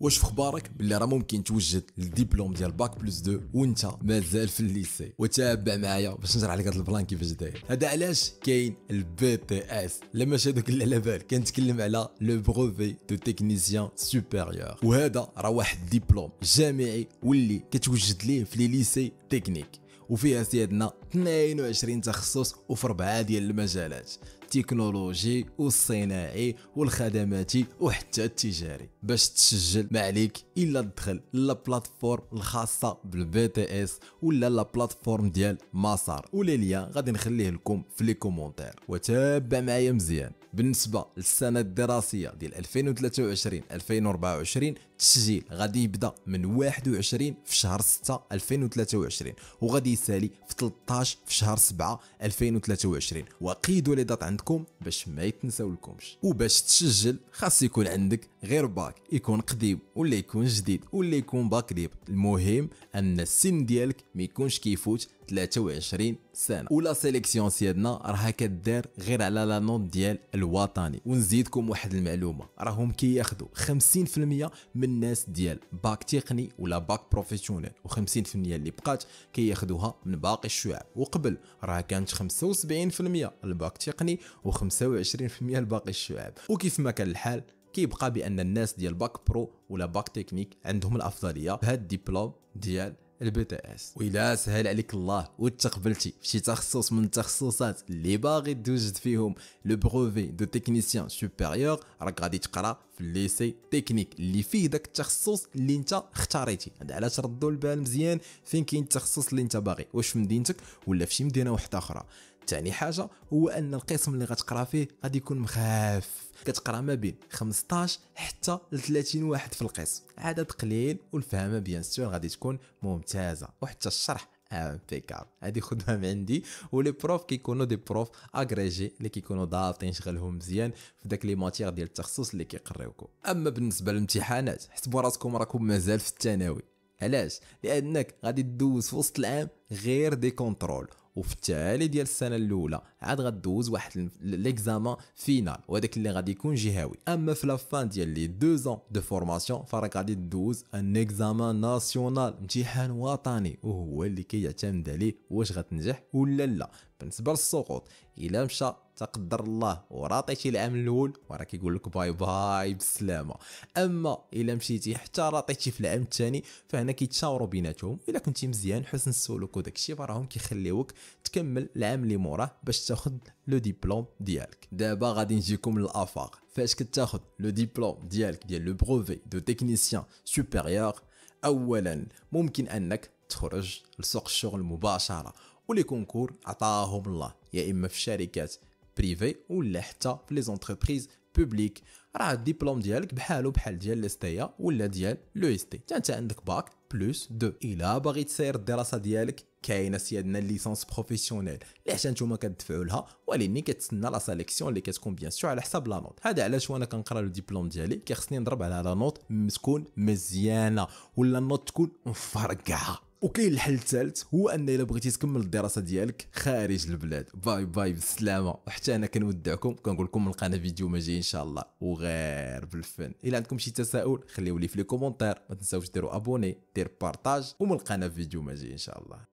واش في اخبارك بلي راه ممكن توجد الدبلوم ديال باك بلس 2 وانت مازال في الليسي وتابع معايا باش نشرح لك هذا البلان كيفاش داير هذا علاش كاين البي تي اس لا ماشي هذوك اللي على بال كنتكلم على لو بروفي دو تكنيسيان سوبيريور وهذا راه واحد الدبلوم جامعي واللي كتوجد ليه في لي ليسي تكنيك وفيها سيادنا 22 تخصص وفي 4 ديال المجالات التكنولوجي والصناعي والخدماتي وحتى التجاري باش تسجل ما عليك الا تدخل للبلاتفورم الخاصه بالبي تي اس ولا لابلاتفورم ديال مسار ولا ليا غادي نخليه لكم في لي كومونتير وتابع معايا مزيان بالنسبه للسنه الدراسيه ديال 2023 2024 التسجيل غادي يبدا من 21 في شهر 6 2023 وغادي يسالي في 13 في شهر 7 2023 وقيدوا لي دات عندكم باش ما يتنساولكمش وباش تسجل خاص يكون عندك غير باك يكون قديم ولا يكون جديد ولا يكون باك ديب المهم ان السن ديالك ما يكونش كيفوت 23 سنه ولا سيليكسيون سيادنا راها كدار غير على لا نوت ديال الوطني ونزيدكم واحد المعلومه راهم كياخذوا 50% من الناس ديال باك تقني ولا باك بروفيسيونيل و50% اللي بقات كياخذوها من باقي الشعب وقبل راه كانت 75% الباك تقني و25% الباقي الشعب وكيف ما كان الحال كيبقى بان الناس ديال باك برو ولا باك تكنيك عندهم الافضليه بهذا الدبلوم ديال البي تي اس ويلا سهل عليك الله وتقبلتي فشي تخصص من التخصصات اللي باغي توجد فيهم لو بروفي دو تكنيسيان سوبيريور راك غادي تقرا في الليسي تكنيك اللي فيه داك التخصص اللي انت اختاريتي هذا علاش ردوا البال مزيان فين كاين التخصص اللي انت باغي واش في مدينتك ولا في شي مدينه واحده اخرى ثاني حاجه هو ان القسم اللي غتقرا فيه غادي يكون مخاف كتقرا ما بين 15 حتى ل 30 واحد في القسم عدد قليل والفهمه بيان سور غادي تكون ممتازه وحتى الشرح امبيكاب هادي خدها من عندي ولي بروف كيكونوا دي بروف اغريجي اللي كيكونوا ضابطين شغلهم مزيان في داك لي ماتيغ ديال التخصص اللي كيقريوكم اما بالنسبه للامتحانات حسبوا راسكم راكم مازال في الثانوي علاش لانك غادي تدوز في وسط العام غير دي كونترول وفي التعالي ديال السنه الاولى عاد غدوز واحد ليكزامان فينال وهذاك اللي غادي يكون جهوي اما في لافان ديال لي دو زون دو فورماسيون فراك غادي دوز ان اكزامان ناسيونال امتحان وطني وهو اللي كيعتمد عليه واش غتنجح ولا لا بالنسبه للسقوط الا مشى تقدر الله وراطيتي العام الاول وراه كيقول لك باي باي بالسلامه اما الا مشيتي حتى راطيتي في العام الثاني فهنا كيتشاوروا بيناتهم الا كنتي مزيان حسن السلوك وداك الشيء فراهم كيخليوك تكمل العام اللي موراه باش تاخذ لو ديبلوم ديالك دابا غادي نجيكم للافاق فاش كتاخذ لو ديبلوم ديالك ديال لو بروفي دو تكنيسيان سوبيريور اولا ممكن انك تخرج لسوق الشغل مباشره ولي كونكور عطاهم الله يا اما في شركات بريفي ولا حتى في لي زونتربريز بوبليك راه الدبلوم ديالك بحالو بحال ديال الاستيا ولا ديال لو اس تي انت عندك باك بلوس دو الا باغي تسير الدراسه ديالك كاينه سيادنا ليسونس بروفيسيونيل اللي حتى نتوما كتدفعوا لها ولكن كتسنى لا سيليكسيون اللي كتكون بيان سور على حساب لا نوت هذا علاش وانا كنقرا الدبلوم ديالي كيخصني نضرب على لا نوت تكون مزيانه ولا النوت تكون مفرقعه وكاين الحل الثالث هو ان الا بغيتي تكمل الدراسه ديالك خارج البلاد باي باي بالسلامه وحتى انا كنودعكم كنقول لكم نلقانا فيديو ما جاي ان شاء الله وغير بالفن الا عندكم شي تساؤل خليو لي في لي كومونتير ما تنساوش ديروا ابوني دير بارطاج وملقانا في فيديو ما جاي ان شاء الله